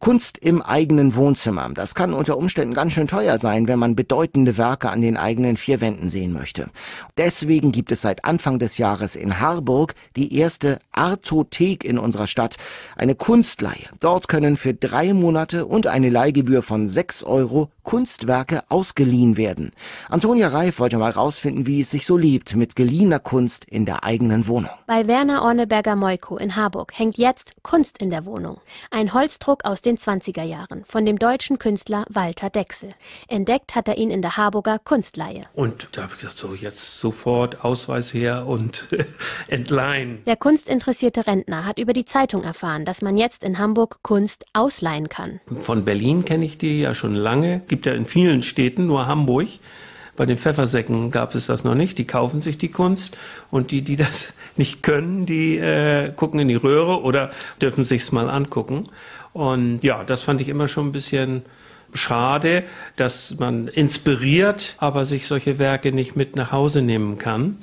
Kunst im eigenen Wohnzimmer. Das kann unter Umständen ganz schön teuer sein, wenn man bedeutende Werke an den eigenen vier Wänden sehen möchte. Deswegen gibt es seit Anfang des Jahres in Harburg die erste Artothek in unserer Stadt, eine Kunstleihe. Dort können für drei Monate und eine Leihgebühr von sechs Euro Kunstwerke ausgeliehen werden. Antonia Reif wollte mal rausfinden, wie es sich so liebt mit geliehener Kunst in der eigenen Wohnung. Bei Werner Orneberger-Meuko in Harburg hängt jetzt Kunst in der Wohnung. Ein Holzdruck aus dem den 20er Jahren von dem deutschen Künstler Walter Dechsel. Entdeckt hat er ihn in der Harburger Kunstleihe. Und da habe ich gesagt, so jetzt sofort Ausweis her und entleihen. Der kunstinteressierte Rentner hat über die Zeitung erfahren, dass man jetzt in Hamburg Kunst ausleihen kann. Von Berlin kenne ich die ja schon lange. Gibt ja in vielen Städten, nur Hamburg. Bei den Pfeffersäcken gab es das noch nicht. Die kaufen sich die Kunst und die, die das nicht können, die äh, gucken in die Röhre oder dürfen sich's mal angucken. Und ja, das fand ich immer schon ein bisschen schade, dass man inspiriert, aber sich solche Werke nicht mit nach Hause nehmen kann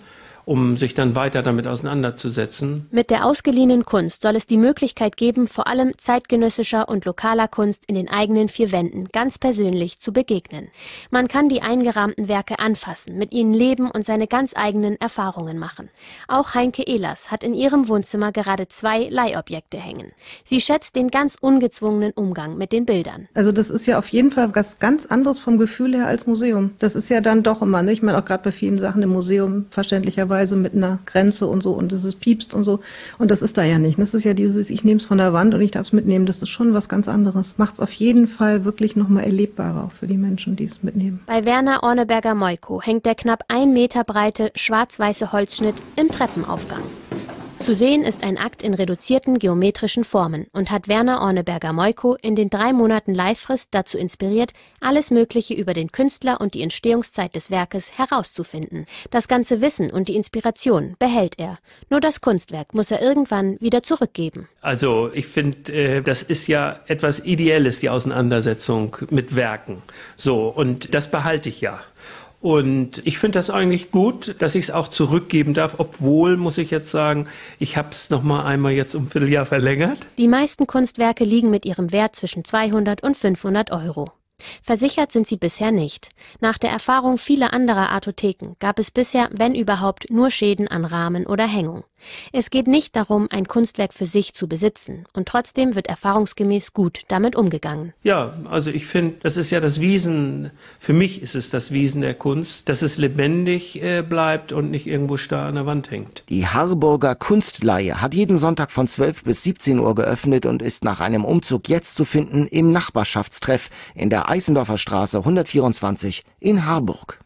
um sich dann weiter damit auseinanderzusetzen. Mit der ausgeliehenen Kunst soll es die Möglichkeit geben, vor allem zeitgenössischer und lokaler Kunst in den eigenen vier Wänden ganz persönlich zu begegnen. Man kann die eingerahmten Werke anfassen, mit ihnen leben und seine ganz eigenen Erfahrungen machen. Auch Heinke Ehlers hat in ihrem Wohnzimmer gerade zwei Leihobjekte hängen. Sie schätzt den ganz ungezwungenen Umgang mit den Bildern. Also das ist ja auf jeden Fall was ganz anderes vom Gefühl her als Museum. Das ist ja dann doch immer, ne? ich meine auch gerade bei vielen Sachen im Museum verständlicherweise teilweise mit einer Grenze und so und es ist piepst und so. Und das ist da ja nicht. Das ist ja dieses, ich nehme es von der Wand und ich darf es mitnehmen. Das ist schon was ganz anderes. Macht es auf jeden Fall wirklich nochmal erlebbarer, auch für die Menschen, die es mitnehmen. Bei Werner Orneberger-Moiko hängt der knapp ein Meter breite schwarz-weiße Holzschnitt im Treppenaufgang. Zu sehen ist ein Akt in reduzierten geometrischen Formen und hat Werner Orneberger-Moiko in den drei Monaten Leihfrist dazu inspiriert, alles Mögliche über den Künstler und die Entstehungszeit des Werkes herauszufinden. Das ganze Wissen und die Inspiration behält er. Nur das Kunstwerk muss er irgendwann wieder zurückgeben. Also ich finde, äh, das ist ja etwas Ideelles, die Auseinandersetzung mit Werken. So, und das behalte ich ja. Und ich finde das eigentlich gut, dass ich es auch zurückgeben darf, obwohl, muss ich jetzt sagen, ich habe es nochmal einmal jetzt um Vierteljahr verlängert. Die meisten Kunstwerke liegen mit ihrem Wert zwischen 200 und 500 Euro. Versichert sind sie bisher nicht. Nach der Erfahrung vieler anderer Artotheken gab es bisher, wenn überhaupt, nur Schäden an Rahmen oder Hängung. Es geht nicht darum, ein Kunstwerk für sich zu besitzen, und trotzdem wird erfahrungsgemäß gut damit umgegangen. Ja, also ich finde, das ist ja das Wesen, für mich ist es das Wesen der Kunst, dass es lebendig äh, bleibt und nicht irgendwo starr an der Wand hängt. Die Harburger Kunstleihe hat jeden Sonntag von 12 bis 17 Uhr geöffnet und ist nach einem Umzug jetzt zu finden im Nachbarschaftstreff in der Eisendorfer Straße 124 in Harburg.